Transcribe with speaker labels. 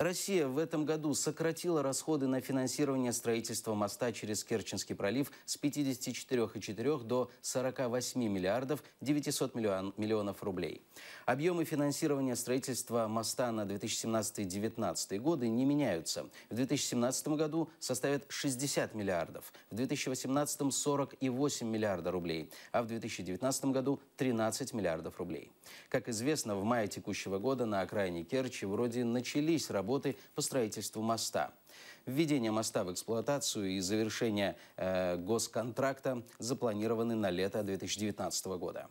Speaker 1: Россия в этом году сократила расходы на финансирование строительства моста через Керченский пролив с 54,4 до 48 миллиардов 900 миллион, миллионов рублей. Объемы финансирования строительства моста на 2017-2019 годы не меняются. В 2017 году составят 60 миллиардов, в 2018 – 48 миллиарда рублей, а в 2019 году – 13 миллиардов рублей. Как известно, в мае текущего года на окраине Керчи вроде начались работы работы по строительству моста. Введение моста в эксплуатацию и завершение э, госконтракта запланированы на лето 2019 года.